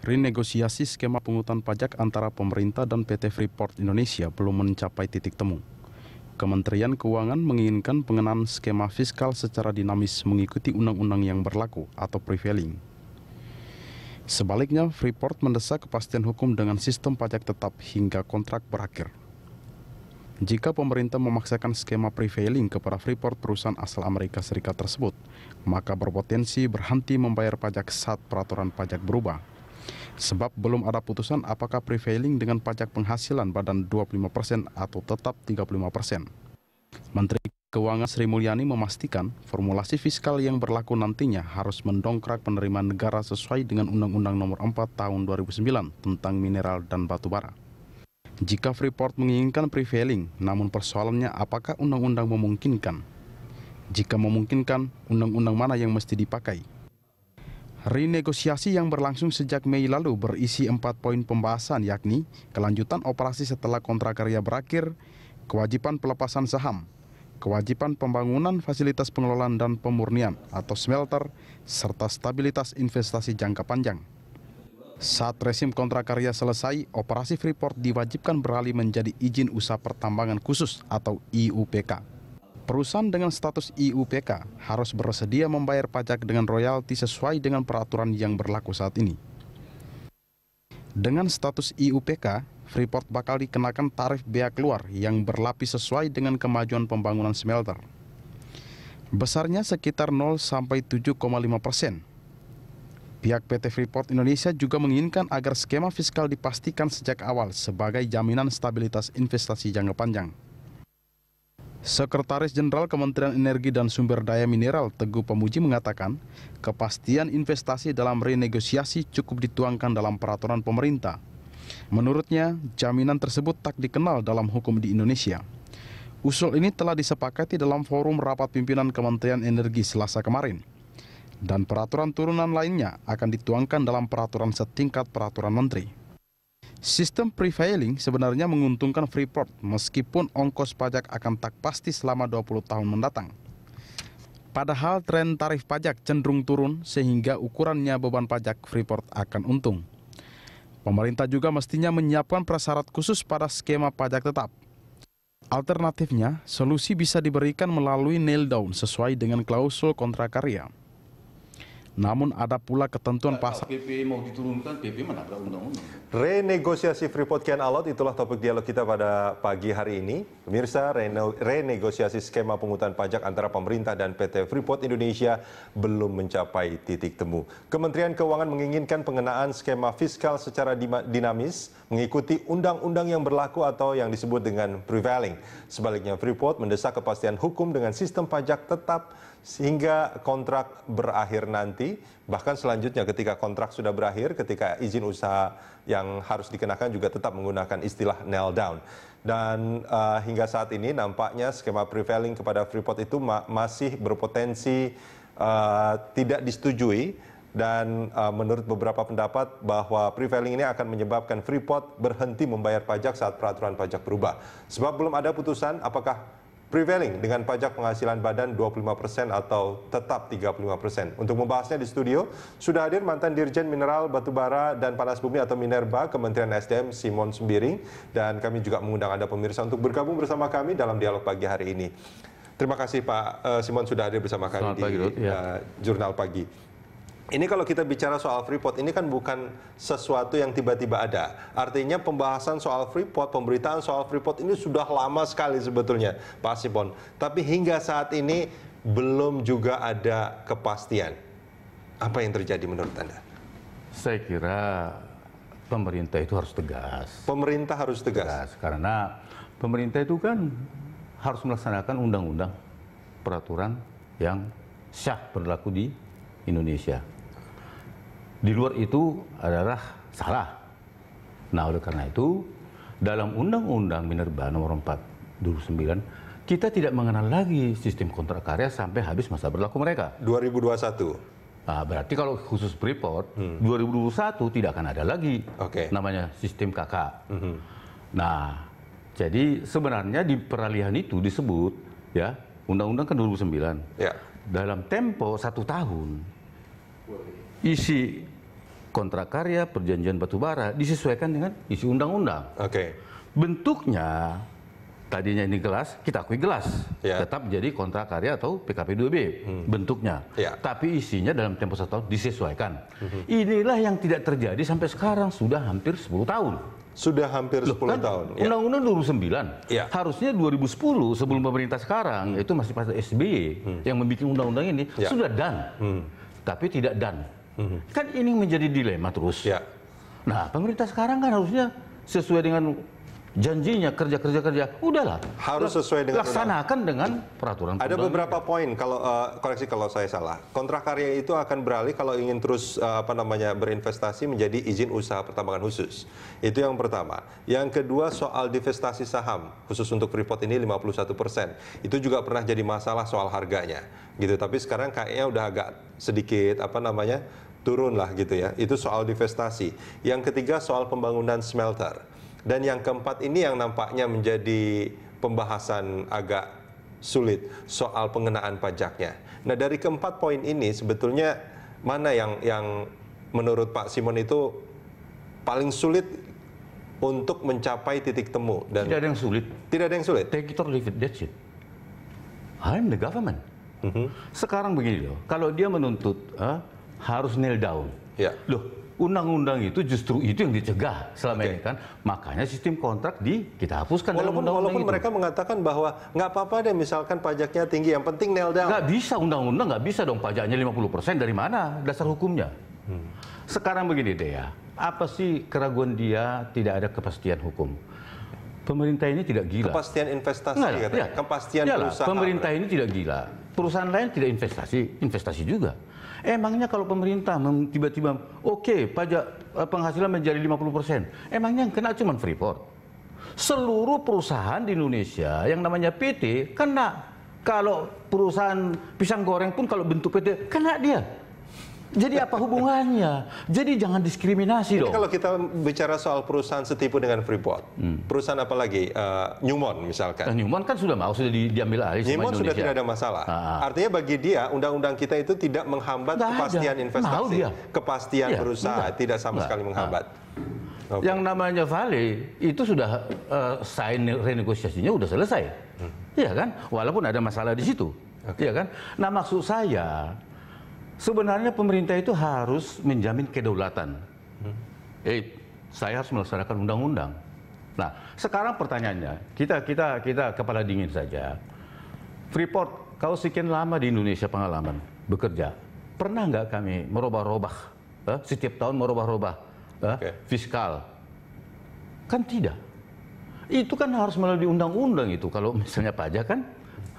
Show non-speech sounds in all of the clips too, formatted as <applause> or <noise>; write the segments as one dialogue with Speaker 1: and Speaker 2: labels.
Speaker 1: renegosiasi skema pungutan pajak antara pemerintah dan PT Freeport Indonesia belum mencapai titik temu. Kementerian Keuangan menginginkan pengenaan skema fiskal secara dinamis mengikuti undang-undang yang berlaku atau prevailing. Sebaliknya, Freeport mendesak kepastian hukum dengan sistem pajak tetap hingga kontrak berakhir. Jika pemerintah memaksakan skema prevailing kepada Freeport perusahaan asal Amerika Serikat tersebut, maka berpotensi berhenti membayar pajak saat peraturan pajak berubah. Sebab belum ada putusan apakah prevailing dengan pajak penghasilan badan 25% persen atau tetap 35%. persen. Menteri Keuangan Sri Mulyani memastikan formulasi fiskal yang berlaku nantinya harus mendongkrak penerimaan negara sesuai dengan Undang-Undang Nomor 4 Tahun 2009 tentang mineral dan batu bara. Jika Freeport menginginkan prevailing, namun persoalannya apakah undang-undang memungkinkan? Jika memungkinkan, undang-undang mana yang mesti dipakai? Renegosiasi yang berlangsung sejak Mei lalu berisi empat poin pembahasan yakni kelanjutan operasi setelah kontrak karya berakhir, kewajiban pelepasan saham, kewajiban pembangunan fasilitas pengelolaan dan pemurnian atau smelter, serta stabilitas investasi jangka panjang. Saat resim kontrak karya selesai, operasi Freeport diwajibkan beralih menjadi izin usaha pertambangan khusus atau IUPK. Perusahaan dengan status IUPK harus bersedia membayar pajak dengan royalti sesuai dengan peraturan yang berlaku saat ini. Dengan status IUPK, Freeport bakal dikenakan tarif bea keluar yang berlapis sesuai dengan kemajuan pembangunan smelter. Besarnya sekitar 0 sampai 7,5 persen. Pihak PT Freeport Indonesia juga menginginkan agar skema fiskal dipastikan sejak awal sebagai jaminan stabilitas investasi jangka panjang. Sekretaris Jenderal Kementerian Energi dan Sumber Daya Mineral Teguh Pemuji mengatakan, kepastian investasi dalam renegosiasi cukup dituangkan dalam peraturan pemerintah. Menurutnya, jaminan tersebut tak dikenal dalam hukum di Indonesia. Usul ini telah disepakati dalam forum rapat pimpinan Kementerian Energi Selasa kemarin. Dan peraturan turunan lainnya akan dituangkan dalam peraturan setingkat peraturan menteri. Sistem prevailing sebenarnya menguntungkan Freeport meskipun ongkos pajak akan tak pasti selama 20 tahun mendatang. Padahal tren tarif pajak cenderung turun sehingga ukurannya beban pajak Freeport akan untung. Pemerintah juga mestinya menyiapkan prasyarat khusus pada skema pajak tetap. Alternatifnya, solusi bisa diberikan melalui nail down sesuai dengan klausul kontrak karya. Namun ada pula ketentuan pasal
Speaker 2: PP mau diturunkan, PP menabrak undang-undang. Renegosiasi Freeport kian alot itulah topik dialog kita pada pagi hari ini. Pemirsa, rene renegosiasi skema pungutan pajak antara pemerintah dan PT Freeport Indonesia belum mencapai titik temu. Kementerian Keuangan menginginkan pengenaan skema fiskal secara dinamis mengikuti undang-undang yang berlaku atau yang disebut dengan prevailing. Sebaliknya Freeport mendesak kepastian hukum dengan sistem pajak tetap sehingga kontrak berakhir nanti Bahkan selanjutnya ketika kontrak sudah berakhir, ketika izin usaha yang harus dikenakan juga tetap menggunakan istilah nail down. Dan uh, hingga saat ini nampaknya skema prevailing kepada Freeport itu ma masih berpotensi uh, tidak disetujui dan uh, menurut beberapa pendapat bahwa prevailing ini akan menyebabkan Freeport berhenti membayar pajak saat peraturan pajak berubah. Sebab belum ada putusan apakah prevailing dengan pajak penghasilan badan 25% atau tetap 35%. Untuk membahasnya di studio, sudah hadir mantan Dirjen Mineral Batubara dan Panas Bumi atau Minerba Kementerian SDM Simon Sembiring dan kami juga mengundang Anda pemirsa untuk bergabung bersama kami dalam dialog pagi hari ini. Terima kasih Pak eh, Simon sudah hadir bersama kami Selamat di pagi, ya. eh, Jurnal Pagi ini kalau kita bicara soal Freeport ini kan bukan sesuatu yang tiba-tiba ada. Artinya pembahasan soal Freeport, pemberitaan soal Freeport ini sudah lama sekali sebetulnya, Pak Sipon. Tapi hingga saat ini belum juga ada kepastian. Apa yang terjadi menurut Anda? Saya kira pemerintah itu harus tegas. Pemerintah harus tegas. tegas karena
Speaker 3: pemerintah itu kan harus melaksanakan undang-undang peraturan yang syah berlaku di Indonesia di luar itu adalah salah. Nah, oleh karena itu, dalam Undang-Undang Minerba nomor 4 2009, kita tidak mengenal lagi sistem kontrak karya sampai habis masa berlaku mereka. 2021? Nah, berarti kalau khusus Freeport, hmm. 2021 tidak akan ada lagi okay. namanya sistem KK. Hmm. Nah, jadi sebenarnya di peralihan itu disebut, ya, Undang-Undang kan 2009. Ya. Dalam tempo satu tahun, isi kontrak karya, perjanjian batubara disesuaikan dengan isi undang-undang. Oke. Okay. Bentuknya tadinya ini gelas, kita akui gelas. Yeah. Tetap jadi kontrak karya atau PKP 2B hmm. bentuknya. Yeah. Tapi isinya dalam tempo satu tahun disesuaikan. Mm -hmm. Inilah yang tidak terjadi sampai sekarang sudah hampir 10 tahun. Sudah hampir Loh, 10 kan tahun. Ya. Undang-undang 2009. Ya. Harusnya 2010 sebelum pemerintah sekarang itu masih pada SBY hmm. yang membuat undang-undang ini ya. sudah dan. Hmm. Tapi tidak dan. Hmm. Kan ini menjadi dilema terus. Ya. Nah, pemerintah sekarang kan harusnya sesuai dengan janjinya kerja kerja kerja
Speaker 2: udahlah harus sesuai dengan laksanakan undang. dengan peraturan ada beberapa poin kalau uh, koreksi kalau saya salah kontrak karya itu akan beralih kalau ingin terus uh, apa namanya berinvestasi menjadi izin usaha pertambangan khusus itu yang pertama yang kedua soal divestasi saham khusus untuk freeport ini 51 persen itu juga pernah jadi masalah soal harganya gitu tapi sekarang kayaknya udah agak sedikit apa namanya turun lah gitu ya. Itu soal divestasi. Yang ketiga soal pembangunan smelter. Dan yang keempat ini yang nampaknya menjadi pembahasan agak sulit soal pengenaan pajaknya. Nah dari keempat poin ini sebetulnya mana yang yang menurut Pak Simon itu paling sulit untuk mencapai titik temu dan tidak ada yang sulit. Tidak ada yang sulit. Take it or leave it. That's it.
Speaker 3: I'm the government. Mm -hmm. Sekarang begini loh, kalau dia menuntut huh, ah, harus nail down. Ya. Loh, undang-undang itu justru itu yang dicegah selama okay. ini kan makanya sistem kontrak di kita hapuskan walaupun undang -undang walaupun itu. mereka
Speaker 2: mengatakan bahwa nggak apa-apa deh misalkan pajaknya tinggi yang penting nail down nggak
Speaker 3: bisa undang-undang nggak bisa dong pajaknya 50% dari mana dasar hukumnya hmm. sekarang begini deh ya apa sih keraguan dia tidak ada kepastian hukum pemerintah ini tidak gila
Speaker 2: kepastian investasi nggak, Ya. kepastian Yalah, perusahaan pemerintah
Speaker 3: ini tidak gila perusahaan lain
Speaker 2: tidak investasi investasi juga
Speaker 3: Emangnya kalau pemerintah tiba-tiba oke okay, pajak eh, penghasilan menjadi 50%, emangnya yang kena cuma Freeport. Seluruh perusahaan di Indonesia yang namanya PT kena. Kalau perusahaan pisang goreng pun kalau bentuk PT kena dia. Jadi apa hubungannya? Jadi jangan diskriminasi Jadi dong. Kalau
Speaker 2: kita bicara soal perusahaan setipu dengan Freeport, hmm. perusahaan apa lagi? Uh, Newmont misalkan. Nah,
Speaker 3: Newmont kan sudah mau sudah di, diambil alih. Newmont sudah tidak ada masalah. Ah, ah.
Speaker 2: Artinya bagi dia undang-undang kita itu tidak menghambat kepastian ada. investasi, kepastian ya, berusaha enggak. tidak sama enggak. sekali menghambat. Okay.
Speaker 3: Yang namanya Vale itu sudah uh, sign renegosiasinya sudah selesai, hmm. iya kan? Walaupun ada masalah di situ, okay. iya kan? Nah maksud saya Sebenarnya pemerintah itu harus menjamin kedaulatan. Hmm. Eh, saya harus melaksanakan undang-undang. Nah, sekarang pertanyaannya, kita kita kita kepala dingin saja. Freeport, kau sekian lama di Indonesia pengalaman bekerja, pernah nggak kami merubah-robah eh, setiap tahun merubah-robah eh, okay. fiskal? Kan tidak. Itu kan harus melalui undang-undang itu. Kalau misalnya pajak kan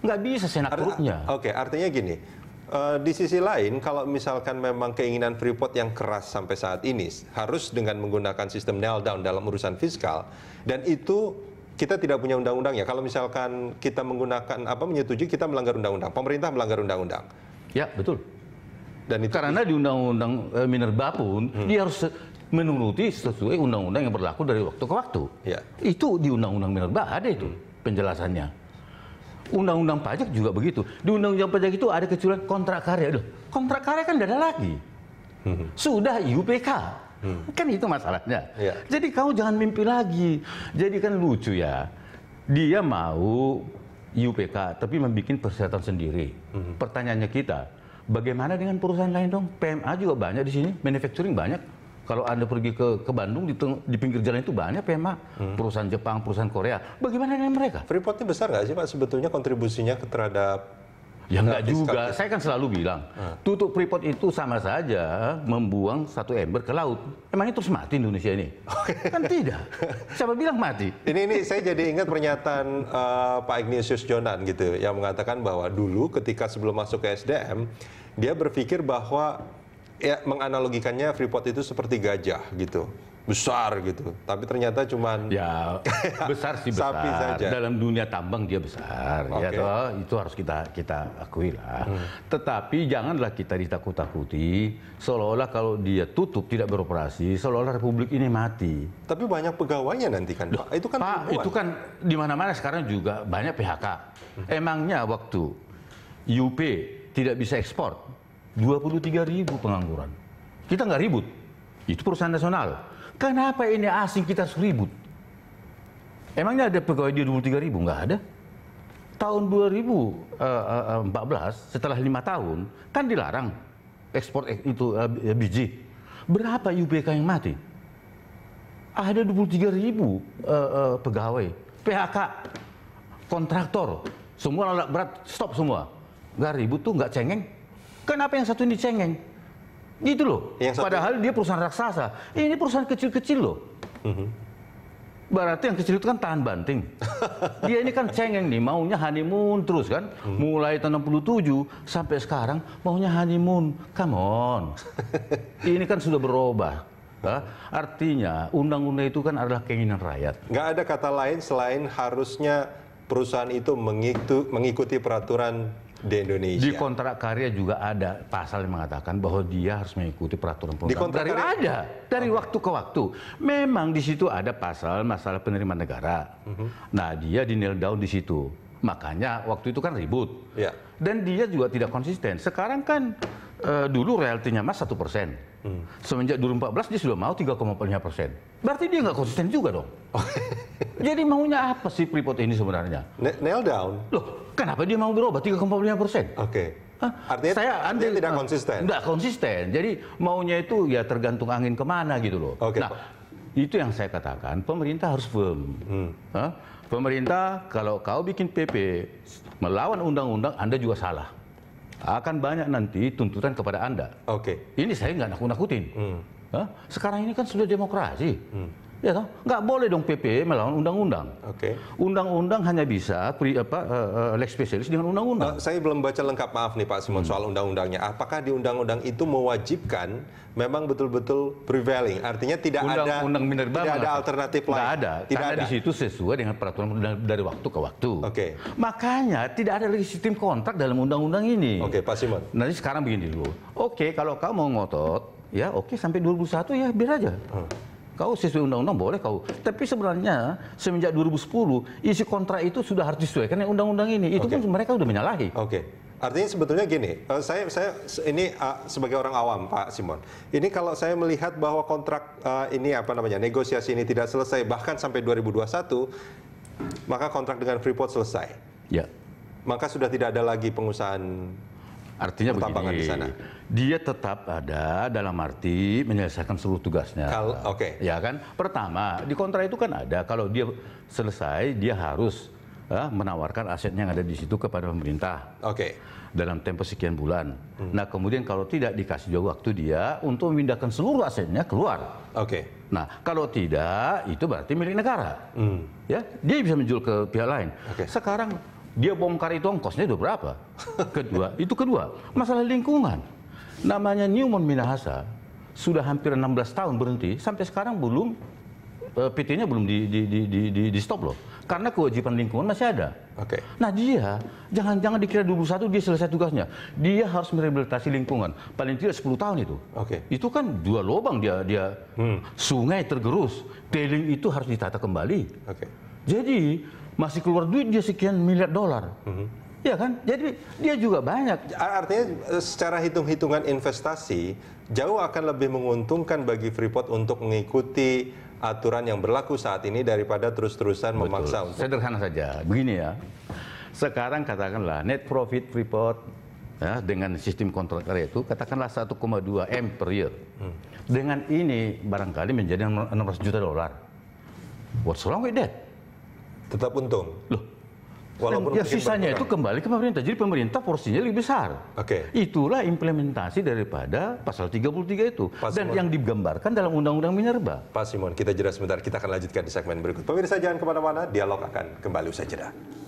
Speaker 3: nggak bisa senak Oke,
Speaker 2: okay, artinya gini Eh, di sisi lain, kalau misalkan memang keinginan Freeport yang keras sampai saat ini harus dengan menggunakan sistem nail down dalam urusan fiskal, dan itu kita tidak punya undang-undang ya. Kalau misalkan kita menggunakan apa menyetujui kita melanggar undang-undang, pemerintah melanggar undang-undang.
Speaker 3: Ya betul. Dan itu karena di undang-undang eh, Minerba pun hmm. dia harus menuruti sesuai undang-undang yang berlaku dari waktu ke waktu. Ya. Itu di undang-undang Minerba ada itu hmm. penjelasannya. Undang-undang pajak juga begitu. Di undang-undang pajak itu ada kecurangan kontrak karya. Loh, kontrak karya kan tidak ada lagi. Hmm. Sudah UPK hmm. Kan itu masalahnya. Ya. Jadi kamu jangan mimpi lagi. Jadi kan lucu ya. Dia mau UPK tapi membuat persyaratan sendiri. Hmm. Pertanyaannya kita, bagaimana dengan perusahaan lain dong? PMA juga banyak di sini, manufacturing banyak kalau Anda pergi ke, ke Bandung, di, di pinggir jalan itu banyak ya, Hmm. Perusahaan Jepang, perusahaan Korea. Bagaimana dengan mereka? Freeport besar nggak sih, Pak, sebetulnya kontribusinya terhadap Ya nggak juga. Saya kan selalu bilang, hmm. tutup Freeport itu sama saja membuang satu ember ke laut. Emangnya itu mati Indonesia ini? Kan tidak. Siapa bilang mati?
Speaker 2: Ini ini saya jadi ingat pernyataan uh, Pak Ignatius Jonan gitu yang mengatakan bahwa dulu ketika sebelum masuk ke SDM, dia berpikir bahwa ya menganalogikannya Freeport itu seperti gajah gitu besar gitu tapi ternyata cuman ya besar sih <laughs> besar sapi saja.
Speaker 3: dalam dunia tambang dia besar okay. ya toh itu harus kita kita akui lah hmm. tetapi janganlah kita ditakut-takuti seolah-olah kalau dia tutup tidak beroperasi seolah-olah
Speaker 2: republik ini mati tapi banyak pegawainya nanti kan Duh, itu kan Pak pembuan. itu
Speaker 3: kan di mana-mana sekarang juga banyak PHK hmm. emangnya waktu UP tidak bisa ekspor 23 ribu pengangguran. Kita nggak ribut. Itu perusahaan nasional. Kenapa ini asing kita harus Emangnya ada pegawai di 23 ribu? Nggak ada. Tahun 2014, eh, eh, eh, setelah lima tahun, kan dilarang ekspor itu biji. Berapa UPK yang mati? Ada 23 ribu uh, uh, pegawai, PHK, kontraktor, semua alat berat, stop semua. Nggak ribut tuh, nggak cengeng. Kenapa yang satu ini cengeng? gitu loh. Yang satu... Padahal dia perusahaan raksasa. Eh, ini perusahaan kecil-kecil loh. Mm-hmm. Berarti yang kecil itu kan tahan banting. <laughs> dia ini kan cengeng nih, maunya honeymoon terus kan. Mm-hmm. Mulai tahun 67 sampai sekarang maunya honeymoon. Come on. <laughs> ini kan sudah berubah. Hah? Artinya undang-undang itu kan adalah keinginan rakyat.
Speaker 2: Gak ada kata lain selain harusnya perusahaan itu mengikuti peraturan di Indonesia. Di kontrak
Speaker 3: karya juga ada pasal yang mengatakan bahwa dia harus mengikuti peraturan pemerintah. Di kontrak karya ada dari okay. waktu ke waktu. Memang di situ ada pasal masalah penerimaan negara. Uh-huh. Nah, dia di nail down di situ. Makanya waktu itu kan ribut. Yeah. Dan dia juga tidak konsisten. Sekarang kan uh, dulu realitinya Mas satu persen. Hmm. Semenjak 2014 dia sudah mau 3,5 persen. Berarti dia nggak konsisten juga dong. <laughs> Jadi maunya apa sih Freeport ini sebenarnya? N nail down. Loh, kenapa dia mau berubah 3,5 persen? Oke. Okay. Artinya saya artinya tidak konsisten. Tidak konsisten. Jadi maunya itu ya tergantung angin kemana gitu loh. Okay. Nah, itu yang saya katakan pemerintah harus firm. Hmm. Pemerintah kalau kau bikin PP melawan undang-undang Anda juga salah akan banyak nanti tuntutan kepada anda. Oke. Okay. Ini saya nggak nakut-nakutin. Hmm. Sekarang ini kan sudah demokrasi. Hmm. Ya toh? Nggak boleh dong PP melawan undang-undang. Oke. Okay. Undang-undang
Speaker 2: hanya bisa pri, apa, uh, eh, eh, lex specialis dengan undang-undang. Nah, saya belum baca lengkap maaf nih Pak Simon hmm. soal undang-undangnya. Apakah di undang-undang itu mewajibkan memang betul-betul prevailing? Artinya tidak undang, ada undang minerba tidak ada alternatif lain. Tidak ada. Tidak karena ada. di situ
Speaker 3: sesuai dengan peraturan dari waktu ke waktu. Oke. Okay. Makanya tidak ada lagi sistem kontrak dalam undang-undang ini. Oke, okay, Pak Simon. Nanti sekarang begini dulu. Oke, okay, kalau kamu mau ngotot, ya oke okay, sampai satu ya biar aja. Hmm. Kau sesuai undang-undang boleh kau. Tapi sebenarnya semenjak 2010 isi kontrak itu sudah harus disesuaikan dengan undang-undang ini. Itu okay. pun mereka sudah menyalahi. Oke. Okay.
Speaker 2: Artinya sebetulnya gini, eh, saya saya ini eh, sebagai orang awam Pak Simon. Ini kalau saya melihat bahwa kontrak eh, ini apa namanya negosiasi ini tidak selesai bahkan sampai 2021, maka kontrak dengan Freeport selesai. Ya. Maka sudah tidak ada lagi pengusahaan
Speaker 3: Artinya Pertambangan begini, di sana. dia tetap ada dalam arti menyelesaikan seluruh tugasnya. Oke. Okay. Ya kan. Pertama di kontra itu kan ada kalau dia selesai dia harus uh, menawarkan asetnya yang ada di situ kepada pemerintah. Oke. Okay. Dalam tempo sekian bulan. Hmm. Nah kemudian kalau tidak dikasih jauh waktu dia untuk memindahkan seluruh asetnya keluar. Oke. Okay. Nah, kalau tidak, itu berarti milik negara. Hmm. Ya, dia bisa menjual ke pihak lain. Okay. Sekarang dia bongkar itu ongkosnya itu berapa? Kedua, itu kedua. Masalah lingkungan. Namanya Newman Minahasa sudah hampir 16 tahun berhenti, sampai sekarang belum eh, PT-nya belum di, di, di, di, di, di stop loh. Karena kewajiban lingkungan masih ada. Oke. Okay. Nah dia, jangan-jangan dikira 21 dia selesai tugasnya. Dia harus merehabilitasi lingkungan. Paling tidak 10 tahun itu. Oke. Okay. Itu kan dua lubang dia. dia hmm. Sungai tergerus. Tailing itu harus ditata kembali. Oke. Okay. Jadi masih keluar duit dia sekian miliar dolar. Mm -hmm. Ya kan? Jadi dia juga banyak.
Speaker 2: Artinya e, secara hitung-hitungan investasi jauh akan lebih menguntungkan bagi Freeport untuk mengikuti aturan yang berlaku saat ini daripada terus-terusan memaksa untuk. Sederhana saja.
Speaker 3: Begini ya. Sekarang katakanlah net profit Freeport ya, dengan sistem kontrol karya itu katakanlah 1,2 M per year. Mm. Dengan ini barangkali menjadi 600 juta dolar. What's wrong with that? tetap untung. Loh.
Speaker 2: Walaupun ya sisanya itu
Speaker 3: kembali ke pemerintah. Jadi pemerintah porsinya lebih besar. Oke. Okay. Itulah implementasi daripada pasal 33 itu Pak dan Simon. yang digambarkan dalam undang-undang Minerba.
Speaker 2: Pak Simon, kita jeda sebentar. Kita akan lanjutkan di segmen berikut. Pemirsa jangan kemana-mana. Dialog akan kembali usai jeda.